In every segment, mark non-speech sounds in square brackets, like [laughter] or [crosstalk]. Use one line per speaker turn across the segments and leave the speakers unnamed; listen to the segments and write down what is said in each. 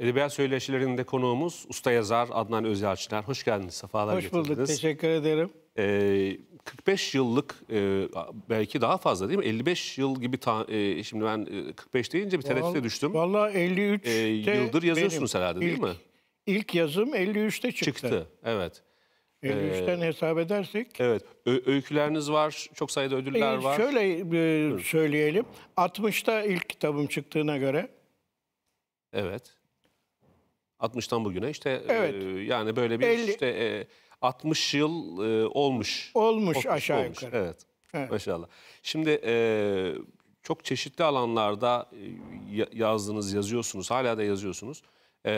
Edebiyat Söyleşilerinde konuğumuz usta yazar Adnan Özyalçınar. Hoş geldiniz, sefalar Hoş getirdiniz. Hoş bulduk,
teşekkür ederim.
Ee, 45 yıllık e, belki daha fazla değil mi? 55 yıl gibi ta, e, şimdi ben 45 e, deyince bir tereddüte düştüm. Valla 53 e, yıldır yazıyorsunuz benim. herhalde değil ilk, mi?
İlk yazım 53'te çıktı. Çıktı,
evet. 53'ten
ee, hesap edersek.
Evet. Ö öyküleriniz var, çok sayıda ödüller e, var. Şöyle
e, söyleyelim. 60'ta ilk kitabım çıktığına göre.
Evet. 60'tan bugüne işte evet. e, yani böyle bir 50... işte e, 60 yıl e, olmuş. Olmuş aşağı olmuş. yukarı. Evet. evet. Maşallah. Şimdi e, çok çeşitli alanlarda e, yazdınız, yazıyorsunuz. Hala da yazıyorsunuz. E,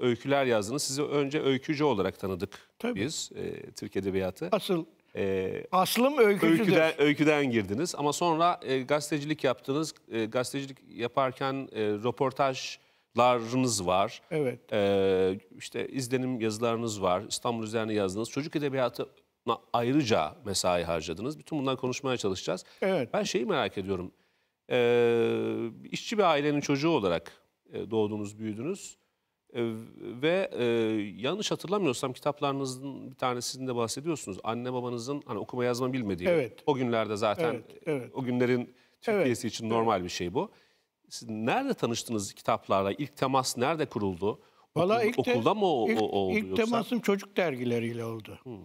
öyküler yazdınız. Sizi önce öykücü olarak tanıdık Tabii. biz e, Türk Edebiyatı. Asıl e, Aslım öykücüdür. Öyküden, öyküden girdiniz ama sonra e, gazetecilik yaptınız. E, gazetecilik yaparken e, röportaj larınız var. Evet. Ee, işte izlenim yazılarınız var. İstanbul üzerine yazdınız. Çocuk edebiyatı ayrıca mesai harcadınız. Bütün bundan konuşmaya çalışacağız. Evet. Ben şeyi merak ediyorum. Ee, işçi bir ailenin çocuğu olarak e, doğdunuz, büyüdünüz. Ee, ve e, yanlış hatırlamıyorsam kitaplarınızın bir tanesinde bahsediyorsunuz. Anne babanızın hani okuma yazma bilmediği. Evet. O günlerde zaten evet, evet. o günlerin Türkiye'si evet, için normal evet. bir şey bu. Siz nerede tanıştınız kitaplarla? İlk temas nerede kuruldu? Valla ilk okulda mı o, ilk, o oldu? İlk yoksa? temasım
çocuk dergileriyle oldu. Hmm.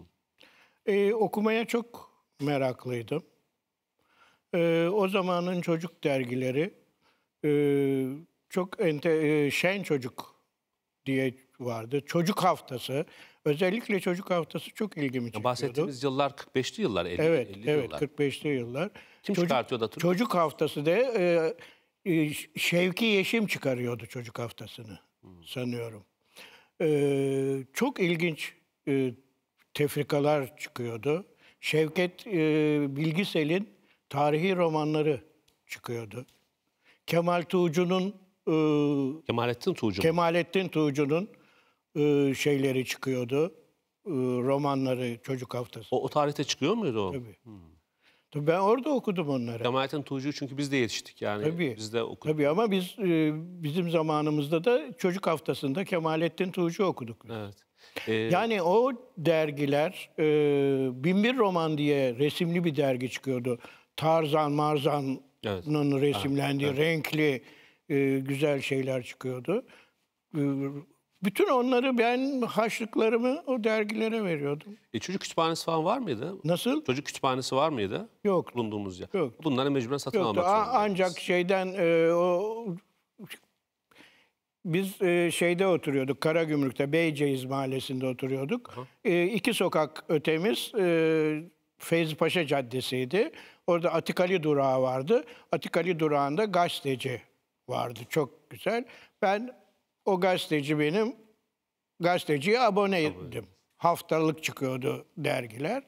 Ee, okumaya çok meraklıydım. Ee, o zamanın çocuk dergileri e, çok ente, e, şen çocuk diye vardı. Çocuk haftası. Özellikle çocuk haftası çok ilgimi çekiyordu. bahsettiğimiz
yıllar 45'li yıllar, 50, evet, 50 evet, yıllar.
45'li yıllar. Kim çocuk, çıkartıyordu hatırlıyor Çocuk haftası de e, ee, Şevki Yeşim çıkarıyordu çocuk haftasını hmm. sanıyorum. Ee, çok ilginç e, tefrikalar çıkıyordu. Şevket e, Bilgisel'in tarihi romanları
çıkıyordu.
Kemal Tuğcu'nun e,
Kemalettin Tuğcu.
Kemalettin Tuğcu'nun e, şeyleri çıkıyordu. romanları çocuk haftası. O, o
tarihte çıkıyor muydu o? Tabii.
Hmm. Ben orada okudum onları.
Kemalettin Tuğcu çünkü biz de yetiştik yani. Tabii. Biz de okuduk.
Tabii ama biz e, bizim zamanımızda da çocuk haftasında Kemalettin Tuğcu okuduk.
Evet. Ee... Yani
o dergiler e, Binbir Roman diye resimli bir dergi çıkıyordu. Tarzan, Marzan'ın evet. resimlendiği evet. renkli e, güzel şeyler çıkıyordu. E, bütün onları ben harçlıklarımı o dergilere veriyordum.
E çocuk kütüphanesi falan var mıydı? Nasıl? Çocuk kütüphanesi var mıydı? Yok. Bulunduğumuz yer. Yok. Bunları mecburen satın Yoktu. almak zorundayız.
Ancak şeyden e, o biz e, şeyde oturuyorduk, Karagümrük'te, Beyceğiz mahallesinde oturuyorduk. Hı. E, iki sokak ötemiz e, Feyzi Paşa Caddesi'ydi. Orada Atikali durağı vardı. Atikali durağında gazeteci vardı, çok güzel. Ben o gazeteci benim gazeteciye aboneydim. Abone. Haftalık çıkıyordu dergiler.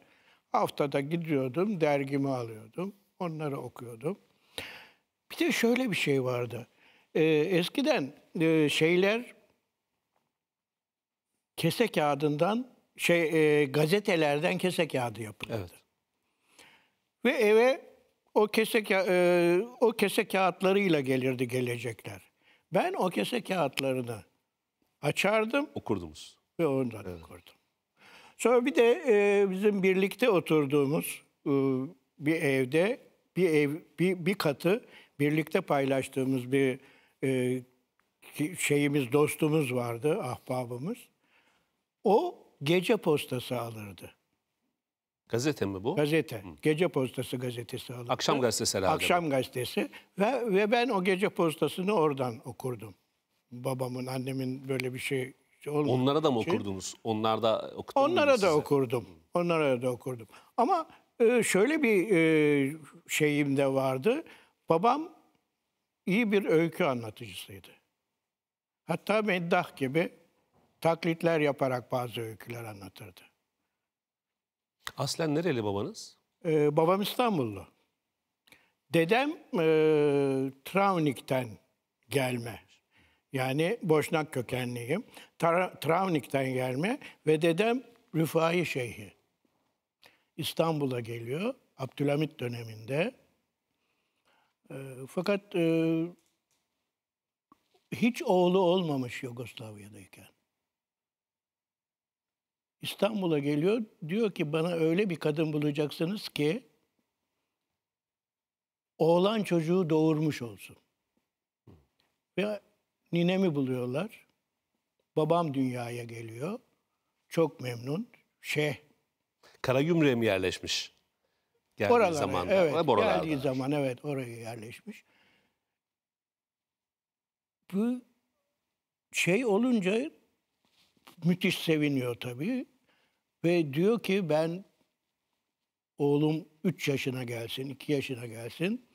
Haftada gidiyordum, dergimi alıyordum. Onları okuyordum. Bir de şöyle bir şey vardı. Ee, eskiden e, şeyler kese kağıdından şey e, gazetelerden kese kağıdı yapılırdı. Evet. Ve eve o kese e, o kese kağıtlarıyla gelirdi gelecekler. Ben o kese kağıtlarını açardım. Okurdunuz. Ve ondan evet. okurdum. Sonra bir de e, bizim birlikte oturduğumuz e, bir evde bir ev bir, bir katı birlikte paylaştığımız bir e, şeyimiz dostumuz vardı ahbabımız. O gece postası alırdı. Gazete mi bu? Gazete. Hı. Gece Postası gazetesi alındı. Akşam gazetesi herhalde. Akşam mi? gazetesi. Ve, ve ben o Gece Postası'nı oradan okurdum. Babamın, annemin böyle bir şey olmadığı Onlara da mı için.
okurdunuz? Onlar da okudunuz Onlara size? da
okurdum. Onlara da okurdum. Ama e, şöyle bir e, şeyim de vardı. Babam iyi bir öykü anlatıcısıydı. Hatta meddah gibi taklitler yaparak bazı öyküler anlatırdı. Aslen nereli babanız? Ee, babam İstanbullu. Dedem e, Travnik'ten gelme. Yani Boşnak kökenliyim. Tra Travnik'ten gelme ve dedem Rüfai Şeyhi. İstanbul'a geliyor Abdülhamit döneminde. E, fakat e, hiç oğlu olmamış Yugoslavya'dayken. İstanbul'a geliyor. Diyor ki bana öyle bir kadın bulacaksınız ki oğlan çocuğu doğurmuş olsun. Ve ninemi buluyorlar. Babam dünyaya geliyor. Çok memnun. Şeyh.
Karagümrük'e mi yerleşmiş? Geldiği Oralara, zaman. Evet, geldiği
zaman evet oraya yerleşmiş. Bu şey olunca müthiş seviniyor tabii. Ve diyor ki ben oğlum 3 yaşına gelsin, 2 yaşına gelsin.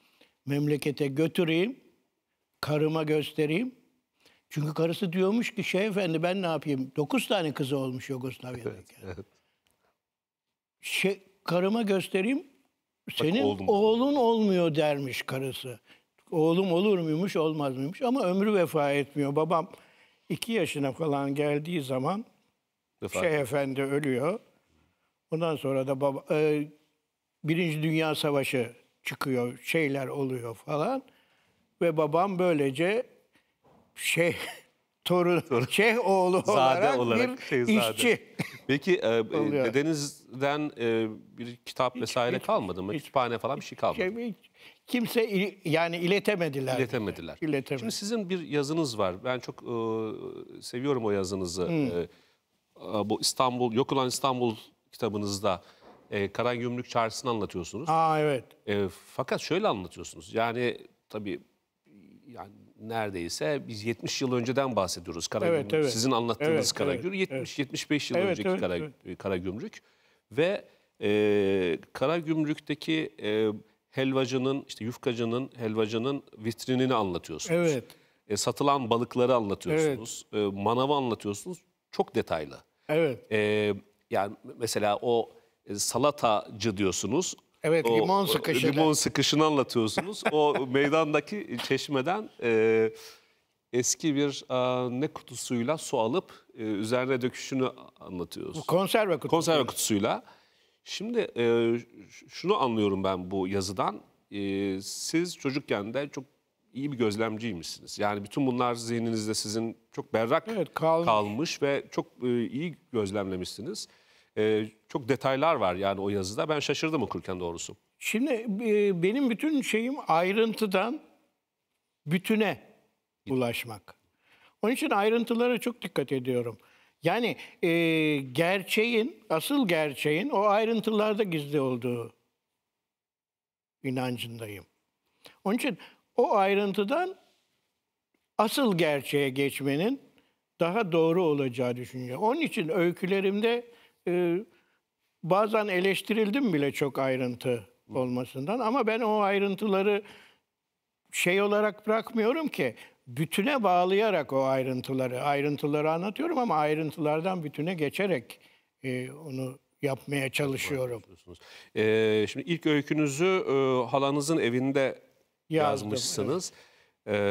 Memlekete götüreyim, karıma göstereyim. Çünkü karısı diyormuş ki şey efendi ben ne yapayım? 9 tane kızı olmuş Yugoslavya'dayken. Evet, evet. Şey, karıma göstereyim, senin Bak, oğlun olmuyor dermiş karısı. Oğlum olur muymuş, olmaz mıymış ama ömrü vefa etmiyor. Babam 2 yaşına falan geldiği zaman Vefat. Şeyh Efendi ölüyor. Ondan sonra da baba, e, Birinci Dünya Savaşı çıkıyor, şeyler oluyor falan. Ve babam böylece şey [laughs] torun, torun. şeyh oğlu Zade olarak, olarak bir şey, işçi.
[laughs] Peki e, e dedenizden e, bir kitap hiç, vesaire hiç, kalmadı mı? Hiç, Kütüphane falan bir şey kalmadı. Şey, hiç, kimse
il, yani iletemediler.
İletemediler. Diye. İletemediler. Şimdi sizin bir yazınız var. Ben çok e, seviyorum o yazınızı. Hmm. E, e bu İstanbul, Yok Olan İstanbul kitabınızda e, Karagümrük Çarşısı'nı anlatıyorsunuz. Aa evet. E, fakat şöyle anlatıyorsunuz. Yani tabii yani neredeyse biz 70 yıl önceden bahsediyoruz Karagümrük. Evet, evet. Sizin anlattığınız evet, Karagümrük evet, 70 evet. 75 yıl evet, önceki evet, Kara, evet. Karagümrük ve e, Karagümrük'teki e, helvacının, işte yufkacının, helvacının vitrinini anlatıyorsunuz. Evet. E, satılan balıkları anlatıyorsunuz. Evet. E, manavı anlatıyorsunuz. Çok detaylı. Evet. E, yani mesela o e, salatacı diyorsunuz. Evet, o, limon sıkışını. Limon sıkışını anlatıyorsunuz. o [laughs] meydandaki çeşmeden e, eski bir e, ne kutusuyla su alıp e, üzerine döküşünü anlatıyorsunuz. Konserve kutusu. Konserve kutusuyla. Evet. Şimdi e, şunu anlıyorum ben bu yazıdan. E, siz çocukken de çok iyi bir gözlemciymişsiniz. Yani bütün bunlar zihninizde sizin çok berrak evet, kalmış. kalmış ve çok e, iyi gözlemlemişsiniz. E, çok detaylar var yani o yazıda. Ben şaşırdım okurken doğrusu.
Şimdi e, benim bütün şeyim ayrıntıdan bütüne ulaşmak. Onun için ayrıntılara çok dikkat ediyorum. Yani e, gerçeğin, asıl gerçeğin o ayrıntılarda gizli olduğu inancındayım. Onun için o ayrıntıdan asıl gerçeğe geçmenin daha doğru olacağı düşünce. Onun için öykülerimde e, bazen eleştirildim bile çok ayrıntı olmasından ama ben o ayrıntıları şey olarak bırakmıyorum ki bütüne bağlayarak o ayrıntıları, ayrıntıları anlatıyorum ama ayrıntılardan bütüne geçerek e, onu yapmaya çalışıyorum.
Ee, şimdi ilk öykünüzü e, halanızın evinde Yazdım, yazmışsınız. Evet. Ee,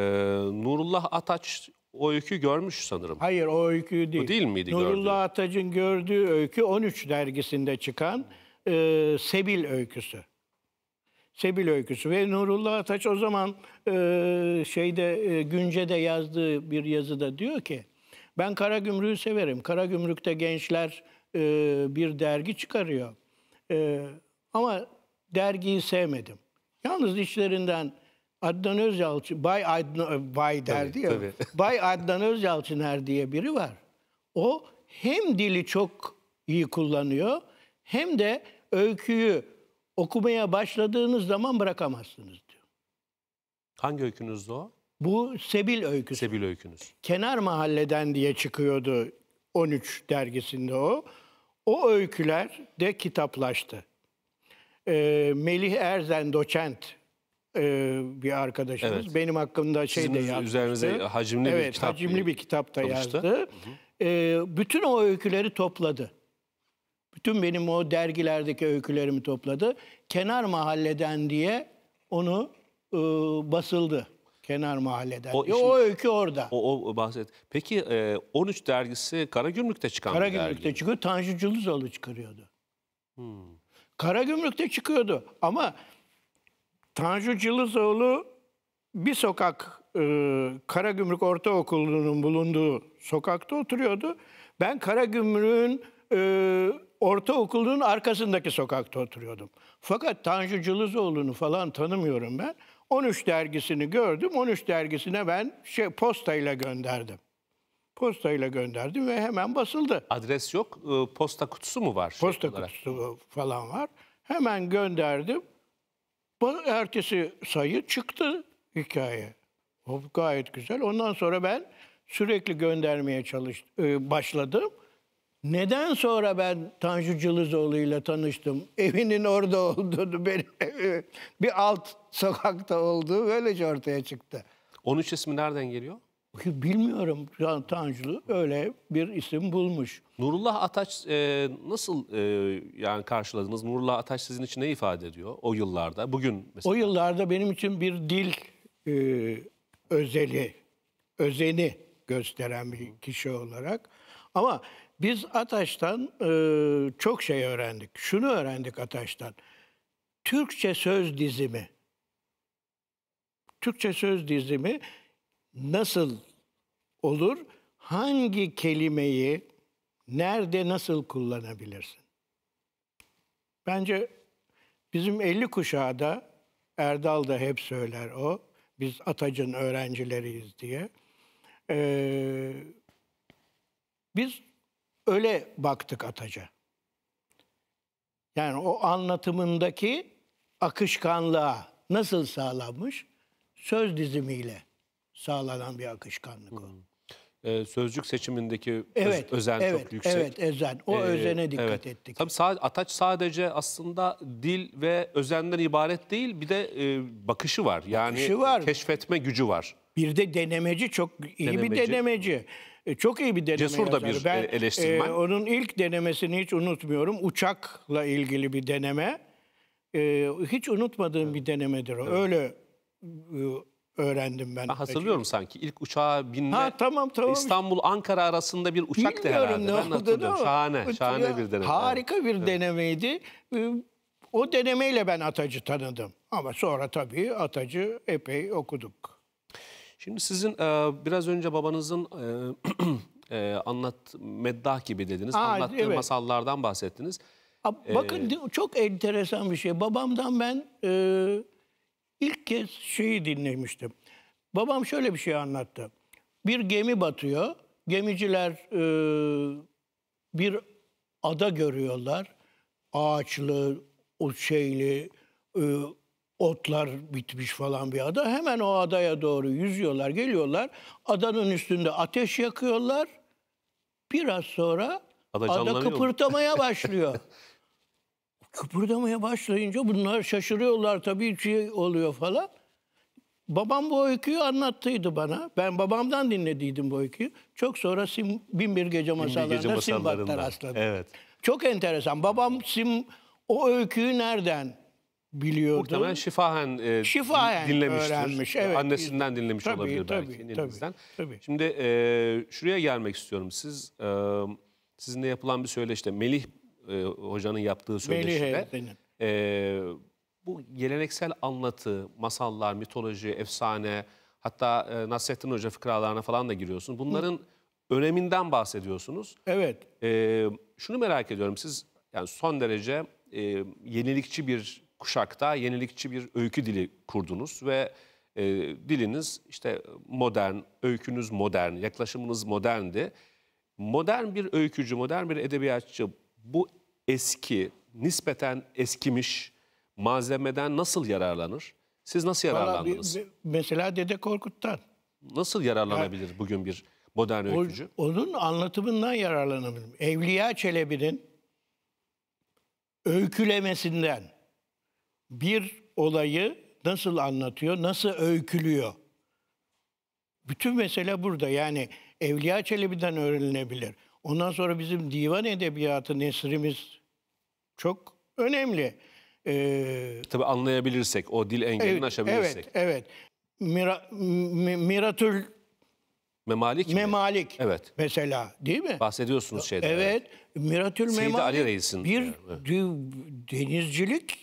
Nurullah Ataç o öykü görmüş sanırım. Hayır
o öykü
değil. Bu değil miydi Nurullah
Ataç'ın gördüğü öykü 13 dergisinde çıkan e, Sebil öyküsü. Sebil öyküsü ve Nurullah Ataç o zaman e, şeyde e, Günce'de yazdığı bir yazıda diyor ki ben Kara Gümrük'ü severim. Kara Gümrük'te gençler e, bir dergi çıkarıyor. E, ama dergiyi sevmedim. Yalnız içlerinden Adnan Özyalçın, Bay, Adnan, Bay derdi ya. Tabii. [laughs] Bay Adnan Özyalçıner diye biri var. O hem dili çok iyi kullanıyor hem de öyküyü okumaya başladığınız zaman bırakamazsınız diyor.
Hangi öykünüzdü o? Bu Sebil öyküsü. Sebil öykünüz.
Kenar Mahalleden diye çıkıyordu 13 dergisinde o. O öyküler de kitaplaştı. E, Melih Erzen doçent e, bir arkadaşımız. Evet. Benim hakkımda şey Sizin de yazdı. üzerinize hacimli evet, bir kitap. Evet hacimli bir kitap da çalıştı. yazdı. Hı hı. E, bütün o öyküleri topladı. Bütün benim o dergilerdeki öykülerimi topladı. Kenar Mahalleden diye onu e, basıldı. Kenar Mahalleden. O, diye. o
öykü orada. O, o bahset. Peki e, 13 dergisi Karagümrük'te çıkan Karagümrük'te bir
dergi. çıkıyor. Tanju Cılızoğlu çıkarıyordu. Hmm. Karagümrük'te çıkıyordu ama Tanju Cılızoğlu bir sokak e, Karagümrük Ortaokulu'nun bulunduğu sokakta oturuyordu. Ben Karagümrük'ün e, ortaokulun arkasındaki sokakta oturuyordum. Fakat Tanju Cılızoğlu'nu falan tanımıyorum ben. 13 dergisini gördüm. 13 dergisine ben şey postayla gönderdim. Postayla gönderdim ve hemen basıldı. Adres yok. E, posta kutusu mu var? Şey posta şey kutusu falan var. Hemen gönderdim. Ertesi sayı çıktı hikaye. O gayet güzel. Ondan sonra ben sürekli göndermeye çalıştım, e, başladım. Neden sonra ben Tanju Cılızoğlu ile tanıştım? Evinin orada olduğunu, benim bir alt sokakta olduğu böylece ortaya çıktı. 13 ismi nereden geliyor? Bilmiyorum. Tanju öyle bir isim bulmuş.
Nurullah Ataç e, nasıl e, yani karşıladınız? Nurullah Ataç sizin için ne ifade ediyor o yıllarda? Bugün
mesela. O yıllarda benim için bir dil e, özeli, özeni gösteren bir kişi olarak. Ama biz Ataş'tan e, çok şey öğrendik. Şunu öğrendik Ataş'tan. Türkçe söz dizimi. Türkçe söz dizimi nasıl olur? Hangi kelimeyi nerede nasıl kullanabilirsin? Bence bizim 50 da Erdal da hep söyler o. Biz Atac'ın öğrencileriyiz diye. Ee, biz öyle baktık Ataca. Yani o anlatımındaki akışkanlığa nasıl sağlanmış? Söz dizimiyle sağlanan bir akışkanlık o.
Hmm. Ee, sözcük seçimindeki evet, öz, özen evet, çok yüksek. Evet, özen. O ee, özene dikkat evet. ettik. Tabii sa Ataç sadece aslında dil ve özenden ibaret değil, bir de e, bakışı var. Yani bakışı var. keşfetme gücü var.
Bir de denemeci çok iyi denemeci. bir denemeci. E, çok iyi bir deneme Cesur da yazarı. bir ben, e, eleştirmen. E, onun ilk denemesini hiç unutmuyorum. Uçakla ilgili bir deneme. E, hiç unutmadığım evet. bir denemedir o. Evet. Öyle e, öğrendim ben. Ben hatırlıyorum Peki.
sanki. ilk uçağa
binme. Ha tamam tamam. İstanbul Ankara
arasında bir uçakta herhalde. Ne ben oldu, hatırlıyorum. Şahane, Uçuyor. şahane bir deneme. Harika
bir evet. denemeydi. E, o denemeyle ben Atacı tanıdım. Ama sonra tabii Atacı epey okuduk. Şimdi sizin e, biraz önce babanızın e,
[clears throat] e, anlat meddah gibi dediniz. Aa, Anlattığı evet. masallardan bahsettiniz. Bakın
ee, çok enteresan bir şey. Babamdan ben e, ilk kez şeyi dinlemiştim. Babam şöyle bir şey anlattı. Bir gemi batıyor. Gemiciler e, bir ada görüyorlar. Ağaçlı, o şeyli, e, otlar bitmiş falan bir ada. Hemen o adaya doğru yüzüyorlar, geliyorlar. Adanın üstünde ateş yakıyorlar. Biraz sonra ada, ada kıpırtamaya [laughs] başlıyor. kıpırdamaya başlayınca bunlar şaşırıyorlar tabii şey oluyor falan. Babam bu öyküyü anlattıydı bana. Ben babamdan dinlediydim bu öyküyü. Çok sonra Sim, Bin Bir Gece Masalları'nda Simbad'da rastladım. Evet. Çok enteresan. Babam Sim, o öyküyü nereden biliyordu. Muhtemelen şifahen, e, şifahen dinlemiştir. Öğrenmiş, evet.
Annesinden dinlemiş tabii, olabilir tabii, belki. Tabii, tabii. Şimdi e, şuraya gelmek istiyorum. Siz e, sizinle yapılan bir söyleşte Melih e, hocanın yaptığı söyleşide e, bu geleneksel anlatı, masallar, mitoloji, efsane hatta e, Nasrettin Hoca fıkralarına falan da giriyorsunuz. Bunların Hı. öneminden bahsediyorsunuz. Evet. E, şunu merak ediyorum. Siz yani son derece e, yenilikçi bir kuşakta yenilikçi bir öykü dili kurdunuz ve e, diliniz işte modern, öykünüz modern, yaklaşımınız moderndi. Modern bir öykücü, modern bir edebiyatçı bu eski, nispeten eskimiş malzemeden nasıl yararlanır? Siz nasıl yararlandınız?
mesela Dede Korkut'tan.
Nasıl yararlanabilir yani, bugün bir modern öykücü?
O, onun anlatımından yararlanabilirim. Evliya Çelebi'nin öykülemesinden, bir olayı nasıl anlatıyor, nasıl öykülüyor? Bütün mesele burada. Yani Evliya Çelebi'den öğrenilebilir. Ondan sonra bizim divan edebiyatı nesrimiz çok önemli. Ee,
Tabii anlayabilirsek, o dil engelini evet, aşabilirsek.
Evet, evet. Mira, mi, Miratül Memalik mi? Memalik. Evet. Mesela değil mi? Bahsediyorsunuz şeyden. Evet. evet. Miratül Memalik. Ali Bir yani. denizcilik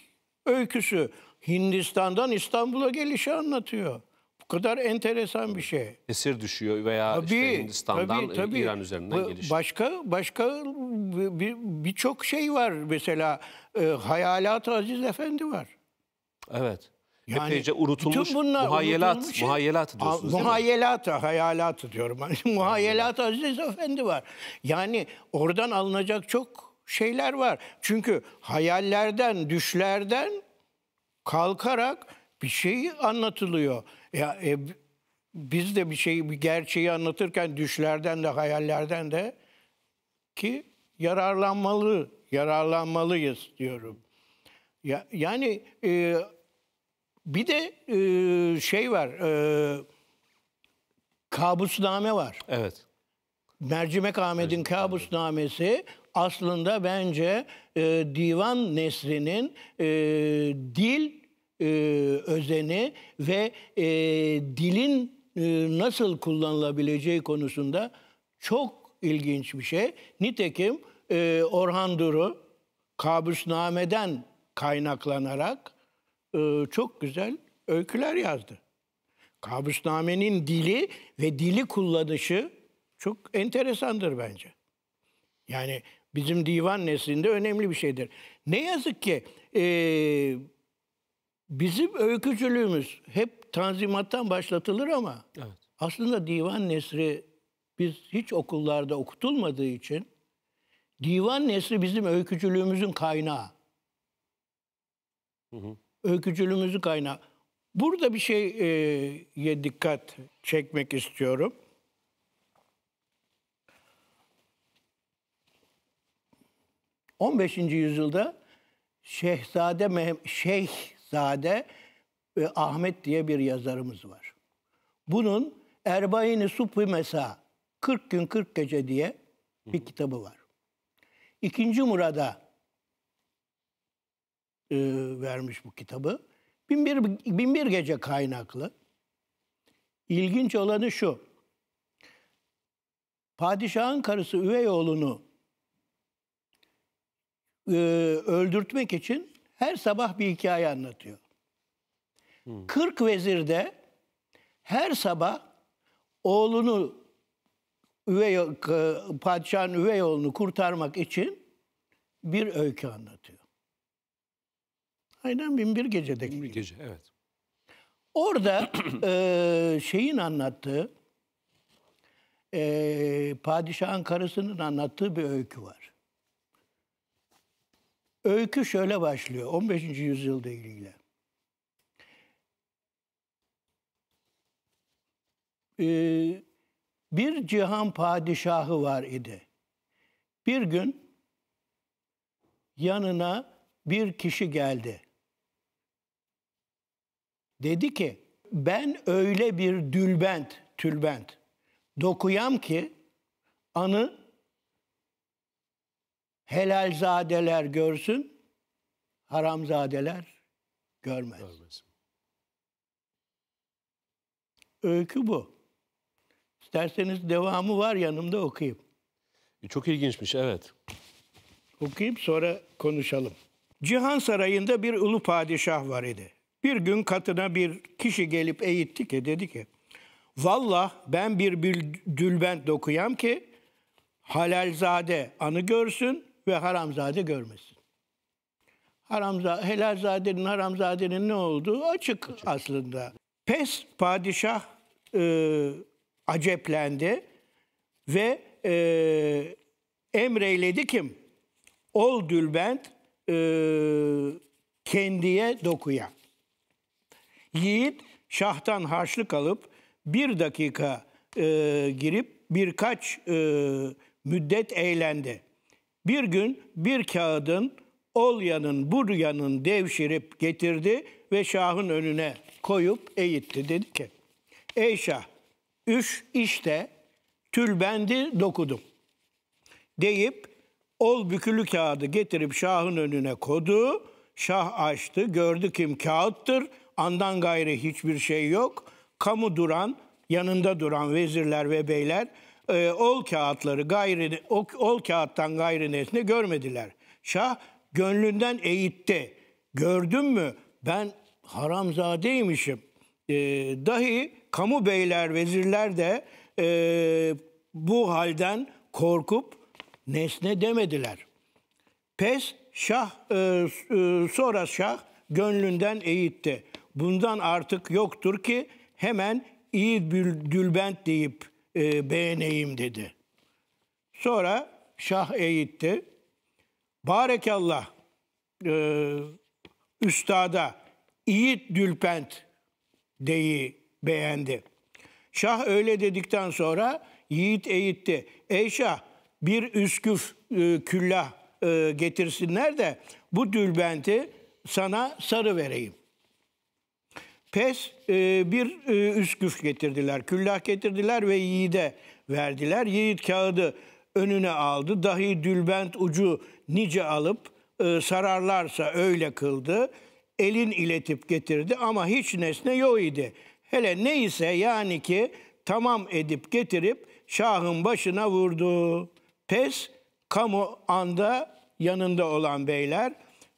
öyküsü Hindistan'dan İstanbul'a gelişi anlatıyor. Bu kadar enteresan bir şey.
Esir düşüyor veya tabii, işte Hindistan'dan tabii, tabii. İran üzerinden geliş.
Başka başka birçok bir şey var. Mesela e, Hayalat Aziz Efendi var.
Evet. Yani, Epeyce unutulmuş bunlar muhayyelat, unutulmuş, şey.
muhayyelat diyorsunuz değil muhayyelat, mi? hayalat diyorum. [laughs] muhayyelat Aziz Efendi var. Yani oradan alınacak çok şeyler var. Çünkü hayallerden, düşlerden kalkarak bir şey anlatılıyor. Ya e, biz de bir şeyi, bir gerçeği anlatırken düşlerden de hayallerden de ki yararlanmalı, yararlanmalıyız diyorum. Ya, yani e, bir de e, şey var, e, kabusname var. Evet. Mercimek Ahmet'in kabusnamesi aslında bence e, divan neslinin e, dil e, özeni ve e, dilin e, nasıl kullanılabileceği konusunda çok ilginç bir şey. Nitekim e, Orhan Duru Kabusname'den kaynaklanarak e, çok güzel öyküler yazdı. Kabusname'nin dili ve dili kullanışı çok enteresandır bence. Yani bizim divan neslinde önemli bir şeydir. Ne yazık ki e, bizim öykücülüğümüz hep tanzimattan başlatılır ama evet. aslında divan nesri biz hiç okullarda okutulmadığı için divan nesri bizim öykücülüğümüzün kaynağı. Hı hı. Öykücülüğümüzün kaynağı. Burada bir şeye dikkat çekmek istiyorum. 15. yüzyılda Şehzade Meh Şeyhzade e, Ahmet diye bir yazarımız var. Bunun Erbaini Subhi Mesa 40 gün 40 gece diye bir kitabı var. İkinci Murad'a e, vermiş bu kitabı. Binbir, binbir gece kaynaklı. İlginç olanı şu. Padişahın karısı üvey oğlunu e, öldürtmek için her sabah bir hikaye anlatıyor. Hmm. vezir de her sabah oğlunu üvey, e, padişahın üvey oğlunu kurtarmak için bir öykü anlatıyor. Aynen bin bir gecedeki. Bin bir gece, evet. Orada [clears throat] e, şeyin anlattığı, e, padişahın karısının anlattığı bir öykü var. Öykü şöyle başlıyor 15. yüzyılda ilgili. Ee, bir cihan padişahı var idi. Bir gün yanına bir kişi geldi. Dedi ki ben öyle bir dülbent, tülbent dokuyam ki anı helalzadeler görsün, haramzadeler görmez. görmez. Öykü bu. İsterseniz devamı var yanımda okuyayım. E, çok ilginçmiş evet. Okuyayım sonra konuşalım. Cihan Sarayı'nda bir ulu padişah var idi. Bir gün katına bir kişi gelip eğitti ki dedi ki vallahi ben bir dülbent dokuyam ki halalzade anı görsün, ve haramzade görmesin. Haramza, helalzadenin, haramzadenin ne olduğu açık, açık. aslında. Pes padişah e, aceplendi ve e, emreyledi kim? Ol dülbent e, kendiye dokuya. Yiğit şahtan harçlık alıp bir dakika e, girip birkaç e, müddet eğlendi. Bir gün bir kağıdın Olya'nın, Burya'nın devşirip getirdi ve Şah'ın önüne koyup eğitti. Dedi ki, ey Şah, üç işte tülbendi dokudum. Deyip ol bükülü kağıdı getirip Şah'ın önüne kodu. Şah açtı, gördü kim kağıttır. Andan gayri hiçbir şey yok. Kamu duran, yanında duran vezirler ve beyler e, ol kağıtları gayri ol kağıttan gayri nesne görmediler. Şah gönlünden eğitti. Gördün mü ben haramzadeymişim. E, dahi kamu beyler, vezirler de e, bu halden korkup nesne demediler. Pes şah e, e, sonra şah gönlünden eğitti. Bundan artık yoktur ki hemen iyi dülbent deyip e, beğeneyim dedi. Sonra şah eğitti. Barekallah e, üstada İyit Dülpent deyi beğendi. Şah öyle dedikten sonra Yiğit eğitti. Ey şah bir üsküf e, küllah e, getirsinler de bu dülbenti sana sarı vereyim. Pes e, bir e, üsküf getirdiler, küllah getirdiler ve yiğide verdiler. Yiğit kağıdı önüne aldı. Dahi dülbent ucu nice alıp e, sararlarsa öyle kıldı. Elin iletip getirdi ama hiç nesne yok idi. Hele neyse yani ki tamam edip getirip şahın başına vurdu. Pes kamu anda yanında olan beyler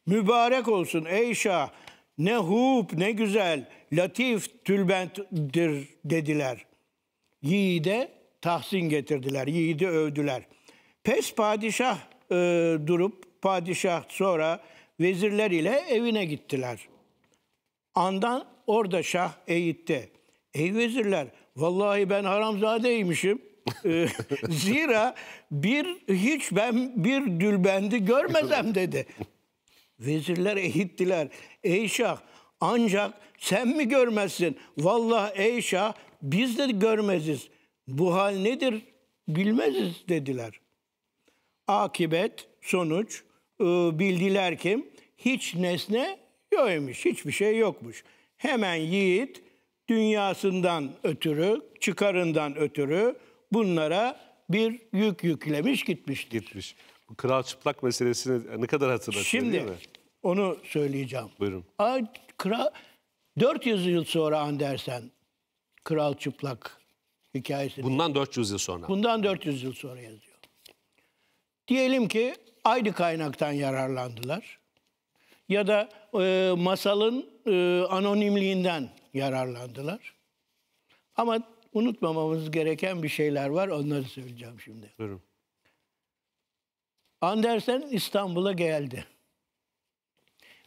mübarek olsun ey şah ne hup ne güzel.'' latif tülbenttir dediler. Yiğide tahsin getirdiler, yiğide övdüler. Pes padişah e, durup padişah sonra vezirler ile evine gittiler. Andan orada şah eğitti. Ey vezirler vallahi ben haramzadeymişim. E, [laughs] zira bir hiç ben bir dülbendi görmezem dedi. Vezirler eğittiler. Ey şah ancak sen mi görmezsin? Vallahi ey şah biz de görmeziz. Bu hal nedir? Bilmeziz dediler. Akibet, sonuç, e, bildiler kim? Hiç nesne yokmuş, hiçbir şey yokmuş. Hemen yiğit dünyasından ötürü, çıkarından ötürü bunlara bir yük yüklemiş gitmiştir. Gitmiş.
Bu kral çıplak meselesini ne kadar hatırlatıyor Şimdi, değil mi?
onu söyleyeceğim. Buyurun. Ay, kral, 400 yıl sonra Andersen Kral Çıplak hikayesi
Bundan 400 yıl sonra.
Bundan 400 yıl sonra yazıyor. Diyelim ki aynı kaynaktan yararlandılar. Ya da e, masalın e, anonimliğinden yararlandılar. Ama unutmamamız gereken bir şeyler var. Onları söyleyeceğim şimdi. Buyurun. Andersen İstanbul'a geldi.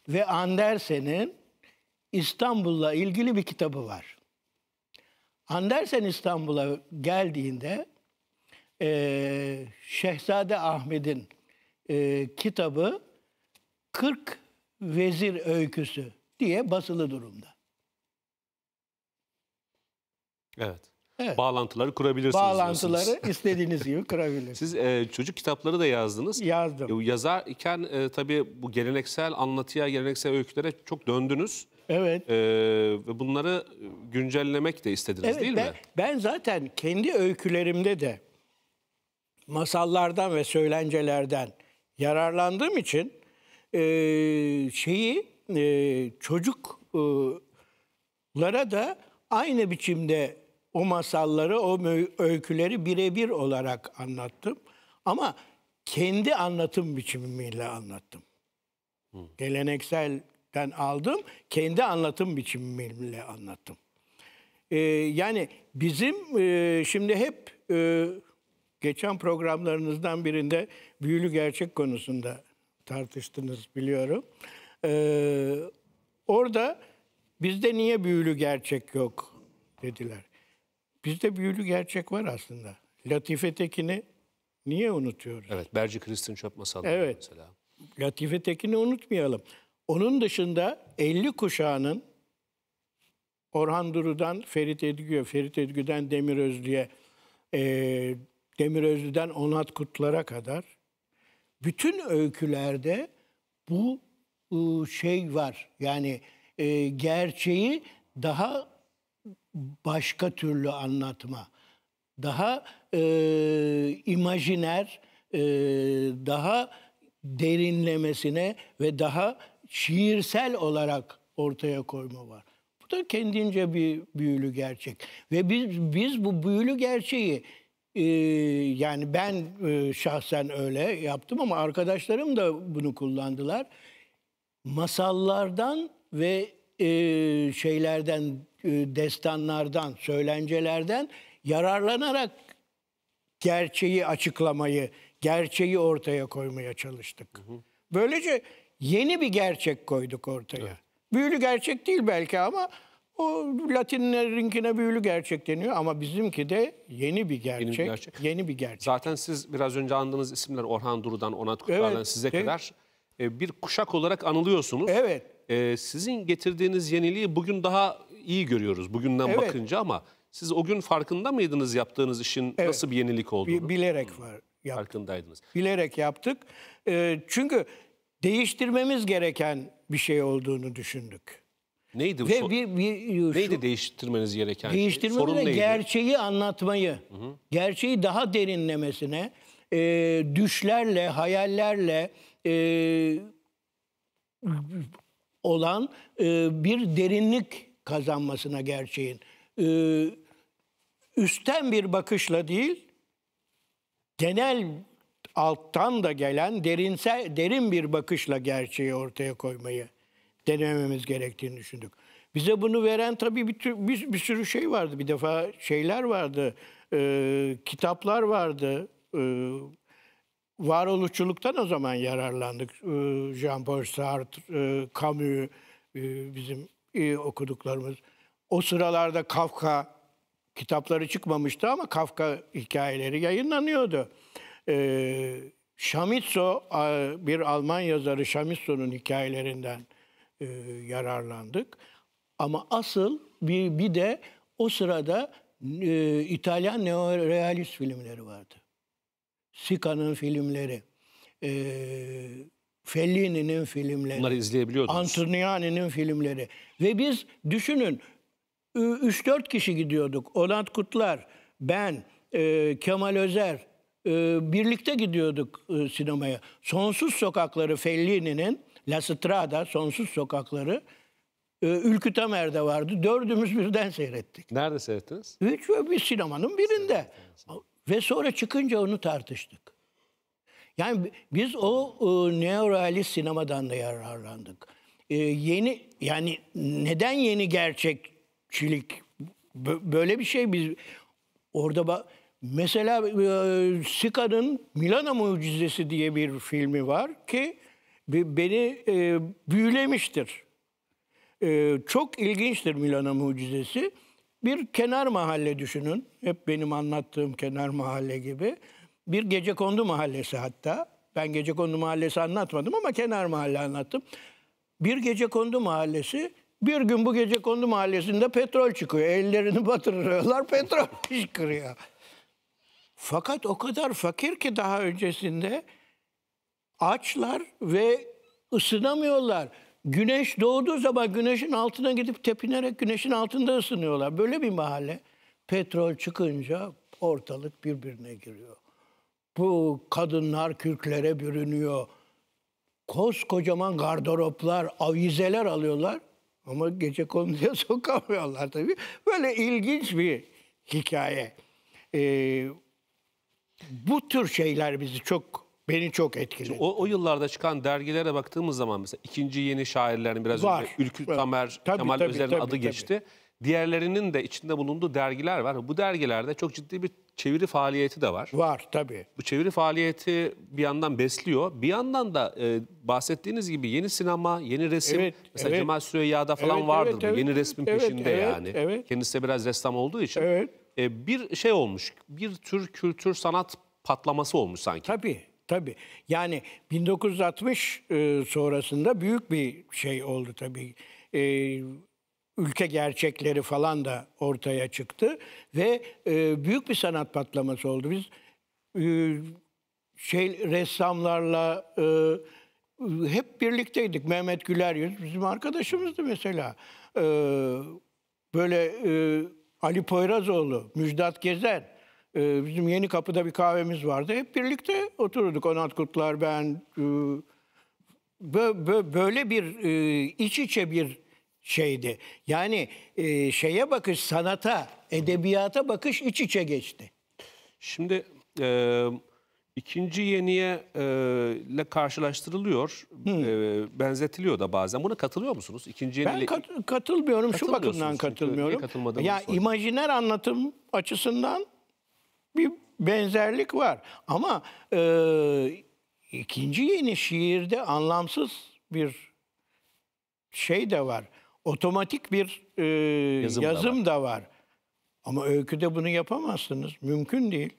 Ve Andersen'in İstanbul'la ilgili bir kitabı var. Andersen İstanbul'a geldiğinde e, Şehzade Ahmet'in e, kitabı 40 Vezir Öyküsü diye basılı durumda.
Evet. Evet. Bağlantıları kurabilirsiniz. Bağlantıları diyorsunuz. [laughs]
istediğiniz gibi kurabilirsiniz.
Siz e, çocuk kitapları da yazdınız. Yazdım. E, yazarken e, tabii bu geleneksel anlatıya, geleneksel öykülere çok döndünüz. Evet. Ee, ve bunları e, güncellemek de istediniz evet, değil ben, mi?
Ben zaten kendi öykülerimde de masallardan ve söylencelerden yararlandığım için e, şeyi e, çocuklara da aynı biçimde o masalları, o öyküleri birebir olarak anlattım. Ama kendi anlatım biçimiyle anlattım. Hı. Geleneksel den aldım. Kendi anlatım biçimimle anlattım. Ee, yani bizim e, şimdi hep e, geçen programlarınızdan birinde büyülü gerçek konusunda tartıştınız biliyorum. Ee, orada bizde niye büyülü gerçek yok dediler. Bizde büyülü gerçek var aslında. Latife Tekin'i niye unutuyoruz? Evet, Berci Kristin Çöp Masalı evet. mesela. Latife Tekin'i unutmayalım. Onun dışında 50 kuşağının Orhan Duru'dan Ferit Edgü'ye, Ferit Edgü'den Demir Özlü'ye, e, Demir Özlü'den Onat Kutlar'a kadar bütün öykülerde bu ıı, şey var. Yani e, gerçeği daha başka türlü anlatma. Daha e, imajiner, e, daha derinlemesine ve daha şiirsel olarak ortaya koyma var. Bu da kendince bir büyülü gerçek. Ve biz biz bu büyülü gerçeği e, yani ben e, şahsen öyle yaptım ama arkadaşlarım da bunu kullandılar. Masallardan ve e, şeylerden, e, destanlardan, söylencelerden yararlanarak gerçeği açıklamayı, gerçeği ortaya koymaya çalıştık. Hı hı. Böylece yeni bir gerçek koyduk ortaya. Evet. Büyülü gerçek değil belki ama o Latinlerinkine büyülü gerçek deniyor ama bizimki de yeni bir gerçek. Yeni bir gerçek. Yeni bir gerçek. Zaten
siz biraz önce andığınız isimler Orhan Duru'dan, Onat Kutlar'dan evet, size evet. kadar e, bir kuşak olarak anılıyorsunuz. Evet. E, sizin getirdiğiniz yeniliği bugün daha iyi görüyoruz bugünden evet. bakınca ama siz o gün farkında mıydınız yaptığınız işin evet. nasıl bir yenilik olduğunu?
Bilerek var. Yaptık. Farkındaydınız. Bilerek yaptık. Ee, çünkü değiştirmemiz gereken bir şey olduğunu düşündük.
Neydi bu? Ve bir, bir, e, şu, neydi değiştirmeniz gereken? Şey? Değiştirmemiz Sorun gerçeği
anlatmayı, hı hı. gerçeği daha derinlemesine e, düşlerle, hayallerle e, olan e, bir derinlik kazanmasına gerçeğin. E, üstten bir bakışla değil, genel alttan da gelen derinse, derin bir bakışla gerçeği ortaya koymayı denememiz gerektiğini düşündük. Bize bunu veren tabii bir, tür, bir, bir sürü şey vardı. Bir defa şeyler vardı, e, kitaplar vardı. E, varoluşçuluktan o zaman yararlandık. E, Jean-Paul Sartre, e, Camus, e, bizim e, okuduklarımız. O sıralarda Kafka kitapları çıkmamıştı ama Kafka hikayeleri yayınlanıyordu. E, Şamitso bir Alman yazarı Şamitso'nun hikayelerinden e, yararlandık. Ama asıl bir, bir de o sırada e, İtalyan neorealist filmleri vardı. Sica'nın filmleri, e, Fellini'nin filmleri. Bunları
izleyebiliyordunuz.
Antonioni'nin filmleri. Ve biz düşünün 3-4 kişi gidiyorduk. Onat Kutlar, ben, e, Kemal Özer, e, birlikte gidiyorduk e, sinemaya. Sonsuz Sokakları Fellini'nin La Strada Sonsuz Sokakları e, Ülkü Tamer'de vardı. Dördümüz birden seyrettik. Nerede seyrettiniz? Üç bir sinemanın birinde. Ve sonra çıkınca onu tartıştık. Yani biz o e, neorealist sinemadan da yararlandık. E, yeni yani neden yeni gerçekçilik böyle bir şey biz orada bak Mesela e, Sika'nın Milano Mucizesi diye bir filmi var ki beni e, büyülemiştir. E, çok ilginçtir Milano Mucizesi. Bir kenar mahalle düşünün. Hep benim anlattığım kenar mahalle gibi. Bir gecekondu mahallesi hatta. Ben gecekondu mahallesi anlatmadım ama kenar mahalle anlattım. Bir gecekondu mahallesi bir gün bu gecekondu mahallesinde petrol çıkıyor. Ellerini batırıyorlar, petrol [laughs] fışkırıyor. Fakat o kadar fakir ki daha öncesinde açlar ve ısınamıyorlar. Güneş doğduğu zaman güneşin altına gidip tepinerek güneşin altında ısınıyorlar. Böyle bir mahalle. Petrol çıkınca ortalık birbirine giriyor. Bu kadınlar kürklere bürünüyor. Koskocaman gardıroplar, avizeler alıyorlar. Ama gece konuya [laughs] sokamıyorlar tabii. Böyle ilginç bir hikaye. Ee, bu tür şeyler bizi çok beni çok etkiledi.
O, o yıllarda çıkan dergilere baktığımız zaman mesela ikinci yeni şairlerin biraz Var. önce Ülkü evet. Tamer, tabii, Kemal tabii, Özer'in tabii, adı tabii. geçti. Diğerlerinin de içinde bulunduğu dergiler var. Bu dergilerde çok ciddi bir çeviri faaliyeti de var. Var tabii. Bu çeviri faaliyeti bir yandan besliyor. Bir yandan da e, bahsettiğiniz gibi yeni sinema, yeni resim. Evet, mesela evet. Cemal Süreyya'da falan evet, vardır. Evet, bu. evet, yeni resmin evet, peşinde evet, yani. Evet. Kendisi de biraz ressam olduğu için. Evet e, bir şey olmuş. Bir tür kültür sanat patlaması
olmuş sanki. Tabii. Tabii. Yani 1960 e, sonrasında büyük bir şey oldu tabii. E, ülke gerçekleri falan da ortaya çıktı ve e, büyük bir sanat patlaması oldu. Biz e, şey ressamlarla e, hep birlikteydik. Mehmet Güler yüz bizim arkadaşımızdı mesela. E, böyle e, Ali Poyrazoğlu, Müjdat Gezen, ee, bizim yeni kapıda bir kahvemiz vardı. Hep birlikte otururduk. Onat Kutlar, ben. E, böyle bir e, iç içe bir şeydi. Yani e, şeye bakış sanata, edebiyata bakış iç içe geçti.
Şimdi... E İkinci yeniye e, ile karşılaştırılıyor, e, benzetiliyor da bazen. Buna katılıyor musunuz? İkinci yeniyle... Ben kat,
katılmıyorum, şu bakımdan katılmıyorum. Ya imajiner anlatım açısından bir benzerlik var. Ama e, ikinci yeni şiirde anlamsız bir şey de var. Otomatik bir e, yazım, yazım da, var. da var. Ama öyküde bunu yapamazsınız. Mümkün değil.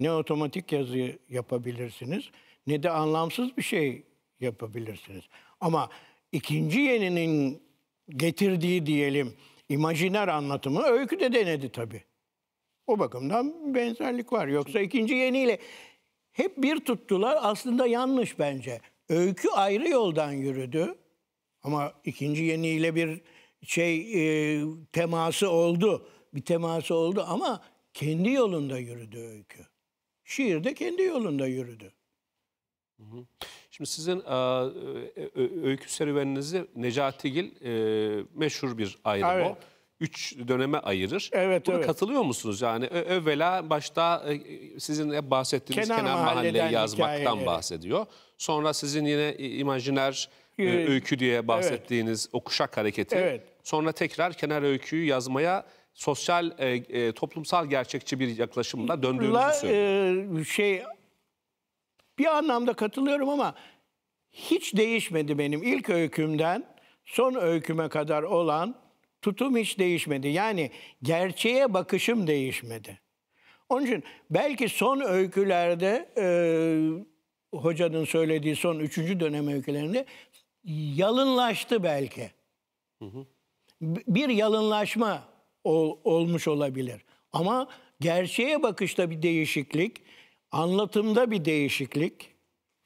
Ne otomatik yazı yapabilirsiniz ne de anlamsız bir şey yapabilirsiniz. Ama ikinci yeninin getirdiği diyelim imajiner anlatımı öykü de denedi tabii. O bakımdan benzerlik var. Yoksa ikinci yeniyle hep bir tuttular aslında yanlış bence. Öykü ayrı yoldan yürüdü ama ikinci yeniyle bir şey e, teması oldu. Bir teması oldu ama kendi yolunda yürüdü öykü. Şiir de kendi yolunda yürüdü.
Şimdi sizin e, öykü serüveninizi Necatigil e, meşhur bir ayrım evet. o. Üç döneme ayırır. Evet, Buna evet. katılıyor musunuz? Yani evvela başta e, sizin hep bahsettiğiniz Kenan Kenar Mahalle'yi yazmaktan hikayeleri. bahsediyor. Sonra sizin yine imajiner öykü diye bahsettiğiniz evet. o hareketi. Evet. Sonra tekrar Kenar Öykü'yü yazmaya sosyal e, e, toplumsal gerçekçi bir yaklaşımla döndüğünüzü La,
söylüyor. E, şey bir anlamda katılıyorum ama hiç değişmedi benim ilk öykümden son öyküme kadar olan tutum hiç değişmedi. Yani gerçeğe bakışım değişmedi. Onun için belki son öykülerde e, hocanın söylediği son üçüncü dönem öykülerinde yalınlaştı belki. Hı hı. Bir yalınlaşma ol, olmuş olabilir. Ama gerçeğe bakışta bir değişiklik, anlatımda bir değişiklik